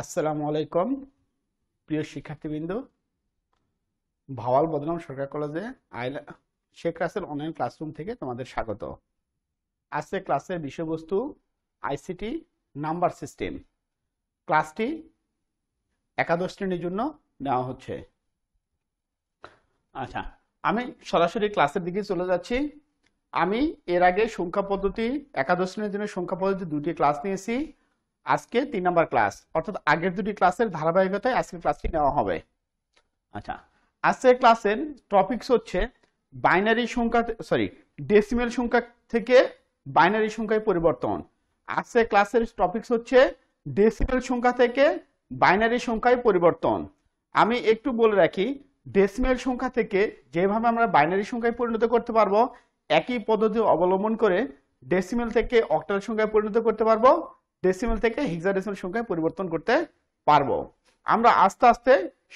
আসসালামু আলাইকুম প্রিয় শিক্ষার্থীবৃন্দ ভাওয়াল বদনাম সরকার কলেজে আইলা শেখ রাসেল অনলাইন ক্লাসরুম থেকে তোমাদের স্বাগত আজকে ক্লাসের বিষয়বস্তু আইসিটি নাম্বার সিস্টেম ক্লাসটি একাদশ শ্রেণীর জন্য নেওয়া হচ্ছে আচ্ছা আমি সরাসরি ক্লাসের দিকে চলে যাচ্ছি আমি এর আগে সংখ্যা পদ্ধতি একাদশ শ্রেণীর জন্য সংখ্যা পদ্ধতি দুটি ক্লাস নিয়েছি আজকে তিন নম্বর ক্লাস অর্থাৎ আগের দুটি ক্লাসের ধারাবাহিকতায় আজকের ক্লাসটি নেওয়া হবে আচ্ছা আজকের ক্লাসের টপিকস হচ্ছে বাইনারি সংখ্যা সরি ডেসিমেল সংখ্যা থেকে বাইনারি সংখ্যায় পরিবর্তন আজকের ক্লাসের টপিকস হচ্ছে ডেসিমেল সংখ্যা থেকে বাইনারি সংখ্যায় পরিবর্তন আমি একটু বলে রাখি ডেসিমেল সংখ্যা থেকে যেভাবে আমরা বাইনারি সংখ্যায় পরিণত করতে পারবো একই পদ্ধতি অবলম্বন করে ডেসিমেল থেকে অক্টাল সংখ্যায় পরিণত করতে পারবো ডেসিমেল থেকে হেক্সাডেসিমেল সংখ্যায় পরিবর্তন করতে পারবো আমরা আস্তে আস্তে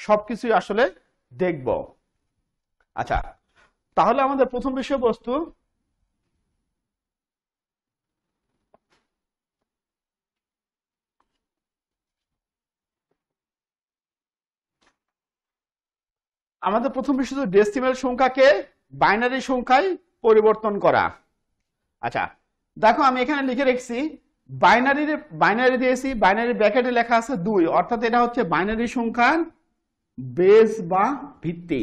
সবকিছুই আসলে দেখব আচ্ছা তাহলে আমাদের প্রথম বিষয়বস্তু আমাদের প্রথম বিষয় তো ডেসিমেল সংখ্যাকে বাইনারি সংখ্যায় পরিবর্তন করা আচ্ছা দেখো আমি এখানে লিখে রেখেছি বাইনারির বাইনারি দিয়েছি বাইনারি ব্র্যাকেটে লেখা আছে দুই অর্থাৎ এটা হচ্ছে বাইনারি সংখ্যার বেস বা ভিত্তি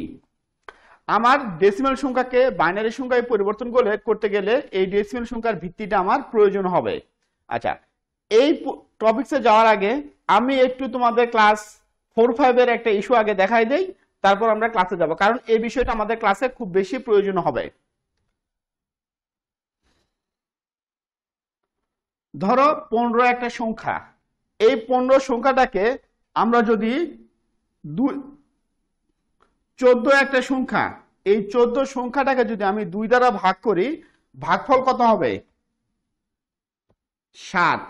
আমার ডেসিমাল সংখ্যাকে বাইনারি সংখ্যায় পরিবর্তন করে করতে গেলে এই ডেসিমাল সংখ্যার ভিত্তিটা আমার প্রয়োজন হবে আচ্ছা এই টপিক্সে যাওয়ার আগে আমি একটু তোমাদের ক্লাস ফোর ফাইভের একটা ইস্যু আগে দেখাই দেই তারপর আমরা ক্লাসে যাব কারণ এই বিষয়টা আমাদের ক্লাসে খুব বেশি প্রয়োজন হবে ধরো পনেরো একটা সংখ্যা এই পনেরো সংখ্যাটাকে আমরা যদি দুই চোদ্দ একটা সংখ্যা এই চোদ্দ সংখ্যাটাকে যদি আমি দুই দ্বারা ভাগ করি ভাগফল কত হবে সাত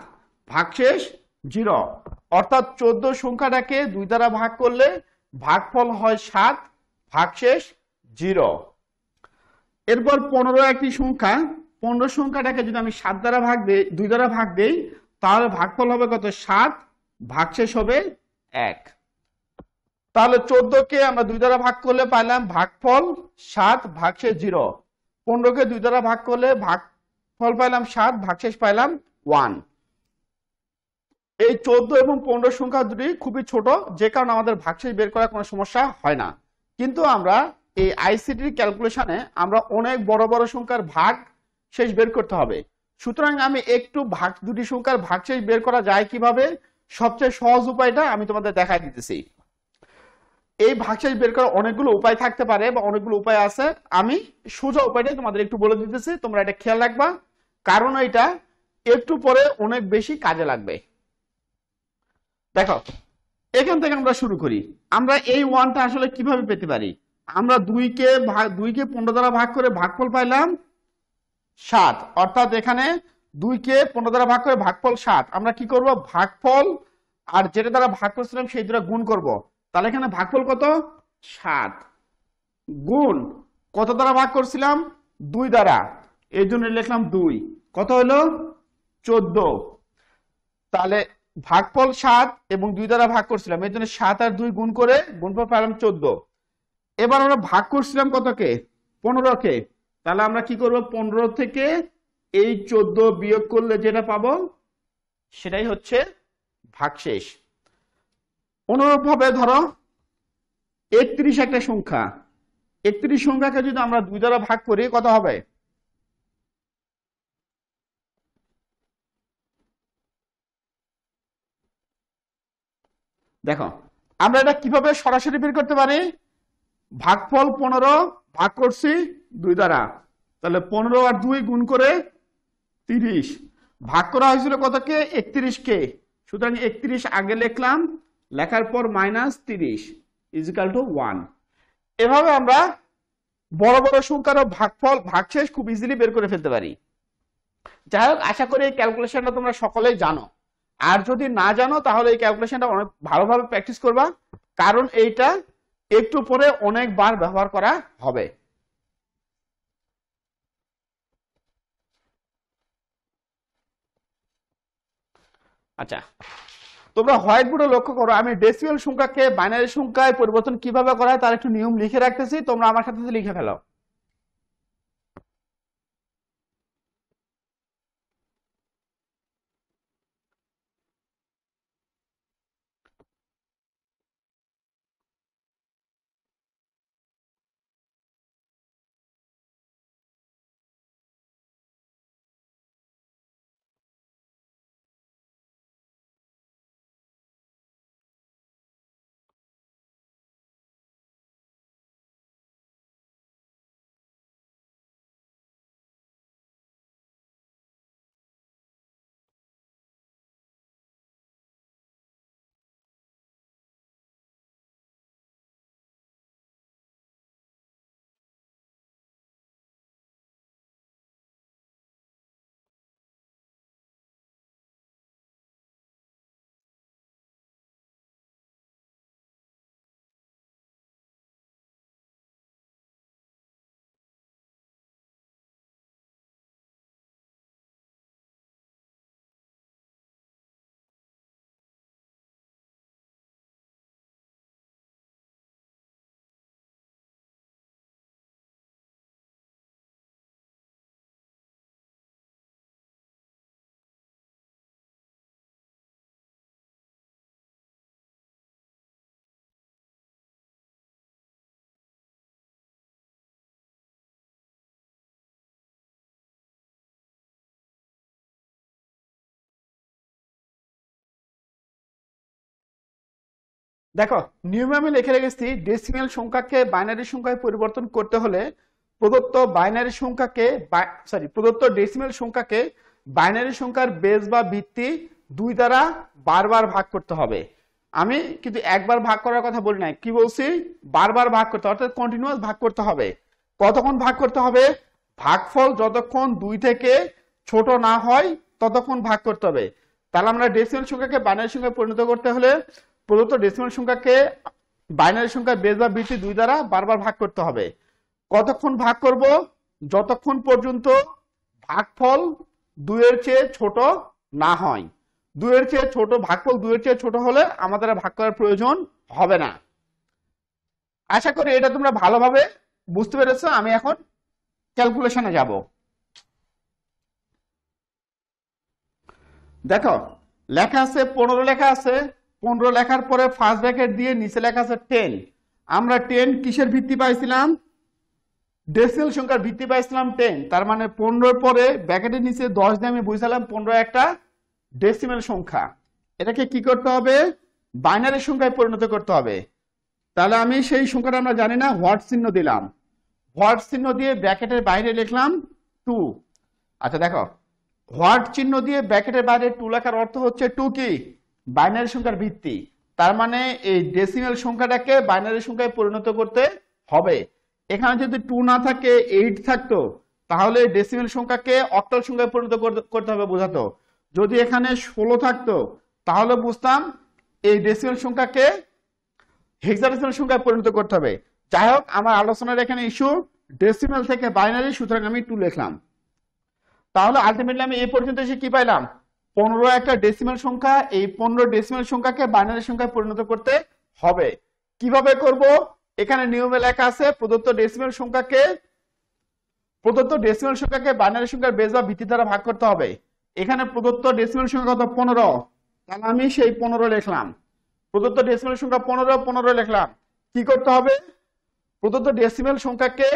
ভাগশেষ জিরো অর্থাৎ চোদ্দ সংখ্যাটাকে দুই দ্বারা ভাগ করলে ভাগফল হয় সাত ভাগশেষ জিরো এরপর পনেরো একটি সংখ্যা পনেরো সংখ্যাটাকে যদি আমি সাত দ্বারা ভাগ দেই দুই দ্বারা ভাগ দেই তাহলে ভাগফল হবে কত সাত ভাগশেষ হবে এক তাহলে চোদ্দকে আমরা দুই দ্বারা ভাগ করলে পাইলাম ভাগফল সাত ভাগশেষ জিরো পনেরোকে দুই দ্বারা ভাগ করলে ভাগফল পাইলাম সাত ভাগশেষ পাইলাম ওয়ান এই চোদ্দ এবং পনেরো সংখ্যা দুটি খুবই ছোট যে কারণে আমাদের ভাগশেষ বের করার কোনো সমস্যা হয় না কিন্তু আমরা এই আইসিটির ক্যালকুলেশনে আমরা অনেক বড় বড় সংখ্যার ভাগ শেষ বের করতে হবে সুতরাং আমি একটু ভাগ দুটি সংখ্যার শেষ বের করা যায় কিভাবে সবচেয়ে সহজ উপায়টা আমি তোমাদের দেখাই দিতেছি এই ভাগ শেষ বের করার অনেকগুলো উপায় থাকতে পারে বা অনেকগুলো উপায় আছে আমি সোজা উপায়টা তোমাদের একটু বলে দিতেছি তোমরা এটা খেয়াল রাখবা কারণ এটা একটু পরে অনেক বেশি কাজে লাগবে দেখো এখান থেকে আমরা শুরু করি আমরা এই ওয়ানটা আসলে কিভাবে পেতে পারি আমরা দুইকে দুইকে পনেরো দ্বারা ভাগ করে ভাগফল পাইলাম সাত অর্থাৎ এখানে দুইকে পনেরো দ্বারা ভাগ করে ভাগফল সাত আমরা কি করব ভাগফল আর যেটা দ্বারা ভাগ করছিলাম সেই দ্বারা গুণ করব তাহলে এখানে ভাগফল কত সাত গুণ কত দ্বারা ভাগ করছিলাম দুই দ্বারা এই জন্য লিখলাম দুই কত হলো চোদ্দ তাহলে ভাগফল সাত এবং দুই দ্বারা ভাগ করছিলাম এই জন্য সাত আর দুই গুণ করে গুণফল পেলাম চোদ্দ এবার আমরা ভাগ করছিলাম কতকে কে তাহলে আমরা কি করব পনেরো থেকে এই চোদ্দ বিয়োগ করলে যেটা পাব সেটাই হচ্ছে ভাগশেষ অনুরূপ ভাবে ধরো একত্রিশ একটা সংখ্যা একত্রিশ সংখ্যাকে যদি আমরা দুই দ্বারা ভাগ করি কত হবে দেখো আমরা এটা কিভাবে সরাসরি বের করতে পারি ভাগফল পনেরো ভাগ করছি দুই দ্বারা তাহলে পনেরো আর দুই গুণ করে তিরিশ ভাগ করা হয়েছিল কতকে কে সুতরাং একত্রিশ আগে লিখলাম লেখার পর মাইনাস তিরিশ ইজিক্যাল টু ওয়ান এভাবে আমরা বড় বড় সংখ্যারও ভাগফল শেষ খুব ইজিলি বের করে ফেলতে পারি যাই হোক আশা করি এই ক্যালকুলেশনটা তোমরা সকলেই জানো আর যদি না জানো তাহলে এই ক্যালকুলেশনটা অনেক ভালোভাবে প্র্যাকটিস করবা কারণ এইটা একটু পরে অনেকবার ব্যবহার করা হবে আচ্ছা তোমরা হোয়াইট বোর্ডে লক্ষ্য করো আমি ডেসিয়াল সংখ্যাকে বাইনারি সংখ্যায় পরিবর্তন কিভাবে করা হয় তার একটু নিয়ম লিখে রাখতেছি তোমরা আমার সাথে লিখে ফেলো দেখো নিয়মে আমি লিখে রেখেছি ডেসিমেল সংখ্যাকে বাইনারি সংখ্যায় পরিবর্তন করতে হলে প্রদত্ত বাইনারি সংখ্যাকে সরি প্রদত্ত ডেসিমেল সংখ্যাকে বাইনারি সংখ্যার বেস বা ভিত্তি দুই দ্বারা বারবার ভাগ করতে হবে আমি কিন্তু একবার ভাগ করার কথা বলি নাই কি বলছি বারবার ভাগ করতে অর্থাৎ কন্টিনিউয়াস ভাগ করতে হবে কতক্ষণ ভাগ করতে হবে ভাগফল যতক্ষণ দুই থেকে ছোট না হয় ততক্ষণ ভাগ করতে হবে তাহলে আমরা ডেসিমেল সংখ্যাকে বাইনারি সংখ্যায় পরিণত করতে হলে প্রদত্ত ডেসিমাল সংখ্যাকে বাইনারি সংখ্যা বেস বা বৃত্তি দুই দ্বারা বারবার ভাগ করতে হবে কতক্ষণ ভাগ করব যতক্ষণ পর্যন্ত ভাগফল দুইয়ের চেয়ে ছোট না হয় দুইয়ের চেয়ে ছোট ভাগফল দুইয়ের চেয়ে ছোট হলে আমাদের ভাগ করার প্রয়োজন হবে না আশা করি এটা তোমরা ভালোভাবে বুঝতে পেরেছ আমি এখন ক্যালকুলেশনে যাব দেখো লেখা আছে পনেরো লেখা আছে পনেরো লেখার পরে ফার্স্ট ব্র্যাকেট দিয়ে নিচে লেখা আছে টেন আমরা টেন কিসের ভিত্তি পাইছিলাম ডেসিল সংখ্যার ভিত্তি পাইছিলাম টেন তার মানে পনেরোর পরে ব্র্যাকেটের নিচে দশ দিয়ে আমি বুঝলাম পনেরো একটা ডেসিমেল সংখ্যা এটাকে কি করতে হবে বাইনারি সংখ্যায় পরিণত করতে হবে তাহলে আমি সেই সংখ্যাটা আমরা জানি না হোয়াট চিহ্ন দিলাম হোয়াট চিহ্ন দিয়ে ব্র্যাকেটের বাইরে লিখলাম টু আচ্ছা দেখো হোয়াট চিহ্ন দিয়ে ব্র্যাকেটের বাইরে টু লেখার অর্থ হচ্ছে টু কি বাইনারি সংখ্যার ভিত্তি তার মানে এই ডেসিমেল সংখ্যাটাকে বাইনারি সংখ্যায় পরিণত করতে হবে এখানে যদি টু না থাকে এইট থাকতো তাহলে ডেসিমেল সংখ্যাকে অক্টাল সংখ্যায় পরিণত করতে হবে বোঝাতো যদি এখানে ষোলো থাকতো তাহলে বুঝতাম এই ডেসিমেল সংখ্যাকে হেক্সাডেসিমেল সংখ্যায় পরিণত করতে হবে যাই হোক আমার আলোচনার এখানে ইস্যু ডেসিমেল থেকে বাইনারি সুতরাং আমি টু লিখলাম তাহলে আলটিমেটলি আমি এই পর্যন্ত এসে কি পাইলাম পনেরো একটা ডেসিমেল সংখ্যা এই পনেরো ডেসিমেল সংখ্যাকে বাইনারি সংখ্যায় পরিণত করতে হবে কিভাবে করব এখানে নিয়মে লেখা আছে প্রদত্ত ডেসিমেল সংখ্যাকে প্রদত্ত ডেসিমেল সংখ্যাকে বাইনারি সংখ্যার বেজ বা ভিত্তি দ্বারা ভাগ করতে হবে এখানে প্রদত্ত ডেসিমেল সংখ্যা কত পনেরো তাহলে আমি সেই পনেরো লিখলাম প্রদত্ত ডেসিমেল সংখ্যা পনেরো পনেরো লিখলাম কি করতে হবে প্রদত্ত ডেসিমেল সংখ্যাকে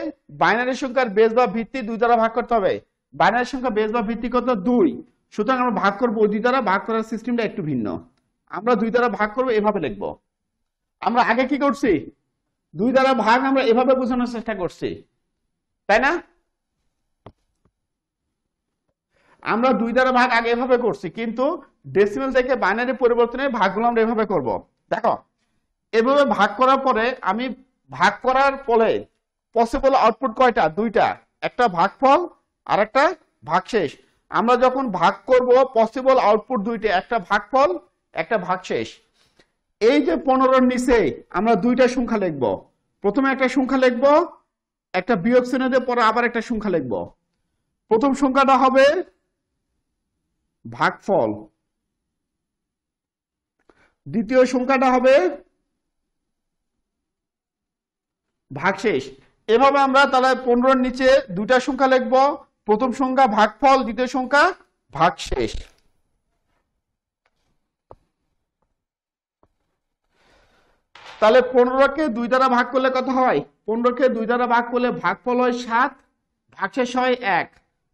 বাইনারি সংখ্যার বেজ বা ভিত্তি দুই দ্বারা ভাগ করতে হবে বাইনারি সংখ্যা বেজ বা ভিত্তি কত দুই সুতরাং আমরা ভাগ করবো দুই দ্বারা ভাগ করার সিস্টেমটা একটু ভিন্ন আমরা দুই দ্বারা ভাগ করবো এভাবে লিখবো আমরা আগে কি করছি দুই দ্বারা ভাগ আমরা এভাবে বোঝানোর চেষ্টা করছি তাই না আমরা দুই দ্বারা ভাগ আগে এভাবে করছি কিন্তু ডেসিমেল থেকে বাইনারি পরিবর্তনের ভাগগুলো আমরা এভাবে করব দেখো এভাবে ভাগ করার পরে আমি ভাগ করার ফলে পসিবল আউটপুট কয়টা দুইটা একটা ভাগফল আর একটা ভাগশেষ আমরা যখন ভাগ করব পসিবল আউটপুট দুইটা একটা ভাগ ফল একটা ভাগ শেষ এই যে পনেরোর নিচে আমরা দুইটা সংখ্যা লিখব প্রথমে একটা সংখ্যা লিখব একটা বিয়োগ শ্রেণীতে পরে আবার একটা সংখ্যা লিখব প্রথম সংখ্যাটা হবে ভাগ ফল দ্বিতীয় সংখ্যাটা হবে ভাগশেষ এভাবে আমরা তাহলে পনেরোর নিচে দুইটা সংখ্যা লিখবো প্রথম সংখ্যা ভাগফল দ্বিতীয় সংখ্যা ভাগশেষ তাহলে পনেরোকে দুই দ্বারা ভাগ করলে কত হয় পনেরোকে দুই দ্বারা ভাগ করলে ভাগফল হয় সাত ভাগশেষ হয় এক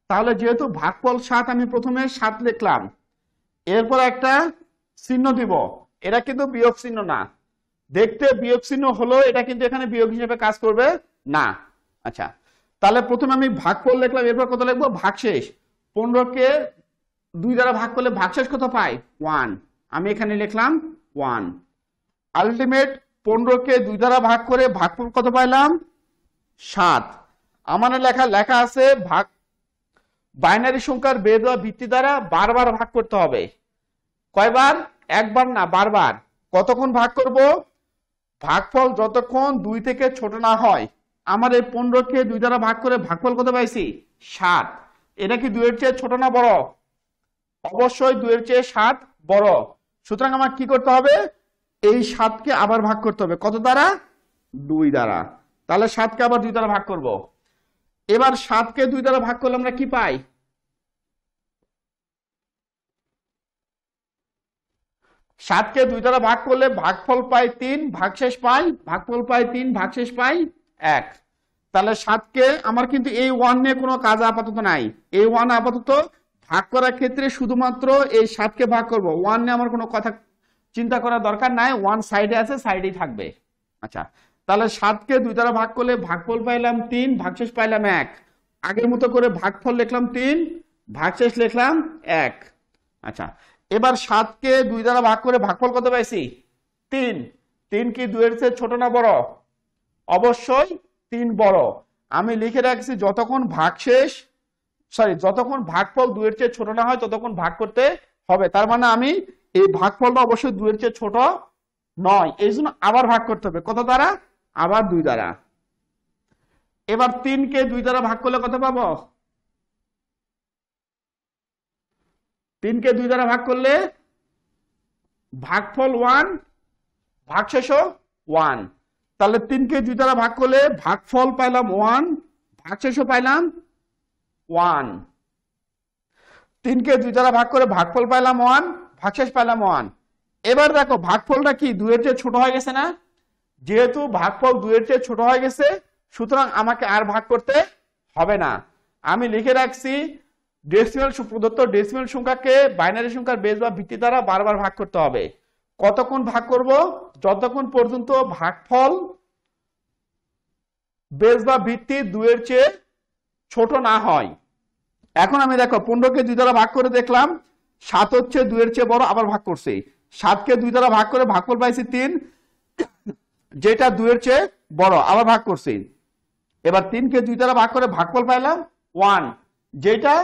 তাহলে যেহেতু ভাগফল সাত আমি প্রথমে সাত লিখলাম এরপর একটা চিহ্ন দিব এটা কিন্তু বিয়োগ চিহ্ন না দেখতে বিয়োগ চিহ্ন হলো এটা কিন্তু এখানে বিয়োগ হিসেবে কাজ করবে না আচ্ছা তাহলে প্রথমে আমি ভাগ ফল লিখলাম এরপর কত লিখবো ভাগশেষ পনেরোকে দুই দ্বারা ভাগ করলে ভাগশেষ কত পাই ওয়ান আমি এখানে লিখলাম ওয়ান আলটিমেট পনেরোকে দুই দ্বারা ভাগ করে ভাগফল কত পাইলাম সাত আমার মানে লেখা লেখা আছে ভাগ বাইনারি সংখ্যার বেদ দেওয়া ভিত্তি দ্বারা বারবার ভাগ করতে হবে কয়বার একবার না বারবার কতক্ষণ ভাগ করব ভাগফল যতক্ষণ দুই থেকে ছোট না হয় আমার এই পনেরোকে দুই দ্বারা ভাগ করে ভাগফল করতে পাইছি সাত এটা কি দুয়ের চেয়ে ছোট না বড় অবশ্যই দুয়ের চেয়ে সাত বড় সুতরাং আমার কি করতে হবে এই সাতকে আবার ভাগ করতে হবে কত দ্বারা দুই দ্বারা তাহলে সাতকে আবার দুই দ্বারা ভাগ করব। এবার সাতকে দুই দ্বারা ভাগ করলে আমরা কি পাই সাতকে দুই দ্বারা ভাগ করলে ভাগফল পাই তিন ভাগশেষ পাই ভাগফল পাই তিন ভাগশেষ পাই এক তাহলে সাতকে আমার কিন্তু এই ওয়ান নিয়ে কোনো কাজ আপাতত নাই এই ওয়ান আপাতত ভাগ করার ক্ষেত্রে শুধুমাত্র এই সাতকে ভাগ করব ওয়ান নিয়ে আমার কোনো কথা চিন্তা করার দরকার নাই ওয়ান সাইডে আছে সাইডেই থাকবে আচ্ছা তাহলে সাতকে দুই দ্বারা ভাগ করলে ভাগফল পাইলাম তিন ভাগশেষ পাইলাম এক আগের মতো করে ভাগফল লিখলাম তিন ভাগশেষ লিখলাম এক আচ্ছা এবার সাতকে দুই দ্বারা ভাগ করে ভাগফল কত পাইছি তিন তিন কি দুয়ের চেয়ে ছোট না বড় অবশ্যই তিন বড় আমি লিখে রাখছি যতক্ষণ ভাগ শেষ সরি যতক্ষণ ভাগফল দুয়ের চেয়ে ছোট না হয় ততক্ষণ ভাগ করতে হবে তার মানে আমি এই ভাগফলটা অবশ্যই দুয়ের চেয়ে ছোট নয় এই জন্য আবার ভাগ করতে হবে কত দ্বারা আবার দুই দ্বারা এবার তিনকে দুই দ্বারা ভাগ করলে কত পাবো তিনকে দুই দ্বারা ভাগ করলে ভাগফল ওয়ান শেষ ওয়ান তাহলে তিনকে দুই দ্বারা ভাগ করলে ভাগফল পাইলাম ওয়ান ভাগশেষও পাইলাম ওয়ান তিনকে দুই দ্বারা ভাগ করে ভাগফল পাইলাম ওয়ান ভাগশেষ পাইলাম ওয়ান এবার দেখো ভাগফলটা কি দুয়ের চেয়ে ছোট হয়ে গেছে না যেহেতু ভাগফল দুয়ের চেয়ে ছোট হয়ে গেছে সুতরাং আমাকে আর ভাগ করতে হবে না আমি লিখে রাখছি ডেসিমেল প্রদত্ত ডেসিমেল সংখ্যাকে বাইনারি সংখ্যার বেস বা ভিত্তি দ্বারা বারবার ভাগ করতে হবে কতক্ষণ ভাগ করব যতক্ষণ পর্যন্ত ভাগফল বেজ বা ভিত্তি দুয়ের চেয়ে ছোট না হয় এখন আমি দেখো পনেরোকে দুই দ্বারা ভাগ করে দেখলাম সাত হচ্ছে দুয়ের চেয়ে বড় আবার ভাগ করছে সাতকে দুই দ্বারা ভাগ করে ভাগফল পাইছি তিন যেটা দুয়ের চেয়ে বড় আবার ভাগ করছি এবার তিনকে দুই দ্বারা ভাগ করে ভাগফল পাইলাম ওয়ান যেটা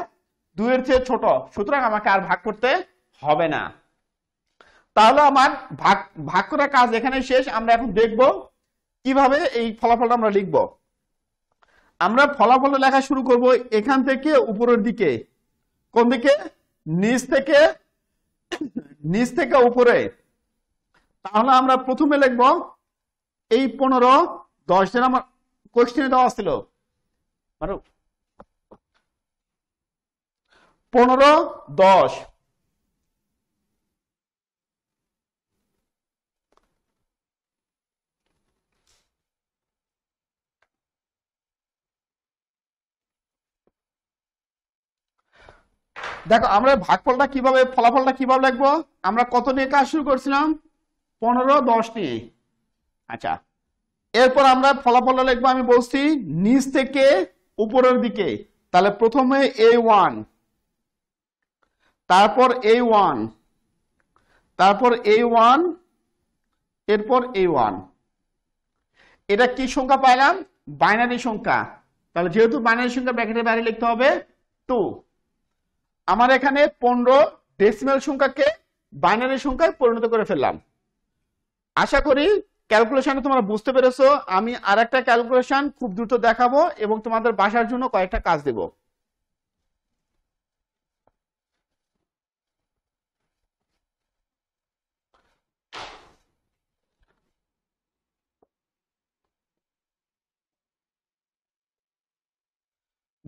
দুয়ের চেয়ে ছোট সুতরাং আমাকে আর ভাগ করতে হবে না তাহলে আমার ভাগ ভাগ করা কাজ এখানে শেষ আমরা এখন দেখব কিভাবে এই ফলাফলটা আমরা লিখব আমরা ফলাফল লেখা শুরু করব এখান থেকে উপরের দিকে কোন দিকে নিচ থেকে নিচ থেকে উপরে তাহলে আমরা প্রথমে লিখব এই পনেরো দশ দিন আমার কোশ্চেনে দেওয়া ছিল মানে পনেরো দশ দেখো আমরা ভাগফলটা কিভাবে ফলাফলটা কিভাবে লিখবো আমরা কত নিয়ে কাজ শুরু করছিলাম পনেরো দশ নিয়ে আচ্ছা এরপর আমরা ফলাফলটা লিখবো আমি বলছি নিচ থেকে উপরের দিকে তাহলে প্রথমে এ ওয়ান তারপর এ ওয়ান তারপর এ ওয়ান এরপর এ ওয়ান এটা কি সংখ্যা পাইলাম বাইনারি সংখ্যা তাহলে যেহেতু বাইনারি সংখ্যা ব্যাকেটের বাইরে লিখতে হবে টু আমার এখানে পনেরো ডেসিমেল সংখ্যাকে বাইনারি সংখ্যায় পরিণত করে ফেললাম আশা করি ক্যালকুলেশনে তোমরা বুঝতে পেরেছো আমি আর একটা ক্যালকুলেশন খুব দ্রুত দেখাবো এবং তোমাদের বাসার জন্য কয়েকটা কাজ দেব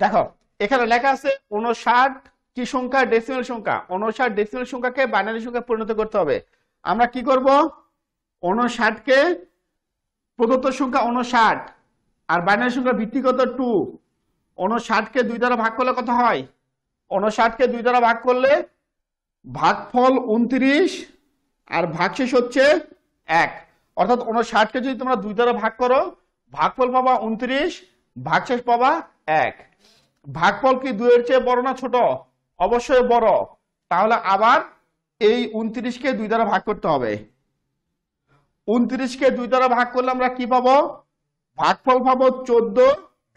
দেখো এখানে লেখা আছে উনষাট কি সংখ্যা ডেসিমেল সংখ্যা অনষাট ডেসিমেল সংখ্যাকে বাইনারি সংখ্যা পরিণত করতে হবে আমরা কি করব অনষাটকে প্রদত্ত সংখ্যা অনষাট আর বাইনারি সংখ্যা ভিত্তিগত টু অনষাটকে দুই দ্বারা ভাগ করলে কত হয় অনষাটকে দুই দ্বারা ভাগ করলে ভাগফল উনত্রিশ আর ভাগশেষ হচ্ছে এক অর্থাৎ কে যদি তোমরা দুই দ্বারা ভাগ করো ভাগফল পাবা উনত্রিশ ভাগশেষ পাবা এক ভাগফল কি দুইয়ের চেয়ে বড় না ছোট অবশ্যই বড় তাহলে আবার এই উনত্রিশকে দুই দ্বারা ভাগ করতে হবে উনত্রিশকে দুই দ্বারা ভাগ করলে আমরা কি পাবো ভাগফল পাবো চোদ্দ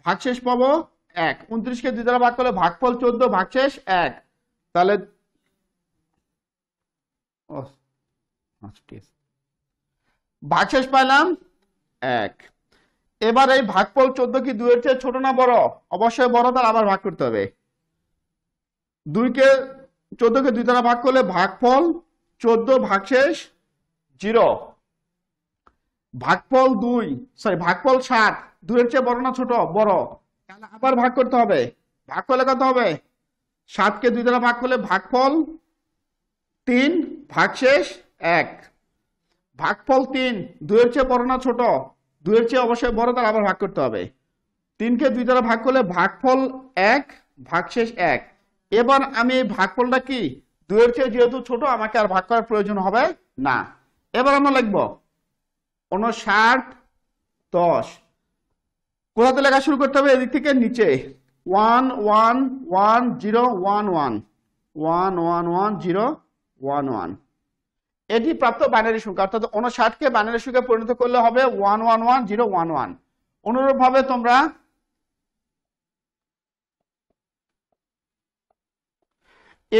ভাগশেষ পাবো এক উনত্রিশকে দুই দ্বারা ভাগ করলে ভাগফল চোদ্দ ভাগশেষ এক তাহলে আচ্ছা, ভাগশেষ পাইলাম এক এবার এই ভাগফল চোদ্দ কি দুয়ের চেয়ে ছোট না বড় অবশ্যই বড় তার আবার ভাগ করতে হবে দুইকে চোদ্দকে দুই দ্বারা ভাগ করলে ভাগফল চোদ্দ ভাগশেষ জিরো ভাগফল দুই সরি ভাগফল ষাট দুইয়ের চেয়ে বড় না ছোট বড় তাহলে আবার ভাগ করতে হবে ভাগ করলে কত হবে সাতকে দুই দ্বারা ভাগ করলে ভাগফল তিন ভাগশেষ এক ভাগফল তিন দুইয়ের চেয়ে বড় না ছোট দুইয়ের চেয়ে অবশ্যই বড় তার আবার ভাগ করতে হবে তিনকে দুই দ্বারা ভাগ করলে ভাগফল এক ভাগশেষ এক এবার আমি এই ভাগফলটা কি দুয়ের চেয়ে যেহেতু ছোট আমাকে আর ভাগ করার প্রয়োজন হবে না এবার আমরা লিখব উনষাট দশ কোথাতে লেখা শুরু করতে হবে এদিক থেকে নিচে one one one zero one one one one one zero one one এটি প্রাপ্ত বাইনারি সংখ্যা অর্থাৎ উনষাটকে বাইনারি সংখ্যা পরিণত করলে হবে one one one zero one one অনুরূপভাবে তোমরা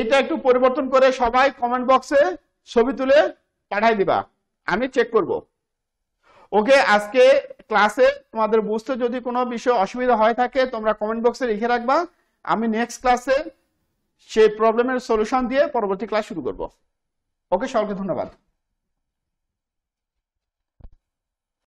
এটা একটু পরিবর্তন করে সবাই কমেন্ট বক্সে ছবি তুলে পাঠাই দিবা আমি চেক করব ওকে আজকে ক্লাসে তোমাদের বুঝতে যদি কোনো বিষয় অসুবিধা হয় থাকে তোমরা কমেন্ট বক্সে লিখে রাখবা আমি নেক্সট ক্লাসে সেই প্রবলেমের সলিউশন দিয়ে পরবর্তী ক্লাস শুরু করব ওকে সকলকে ধন্যবাদ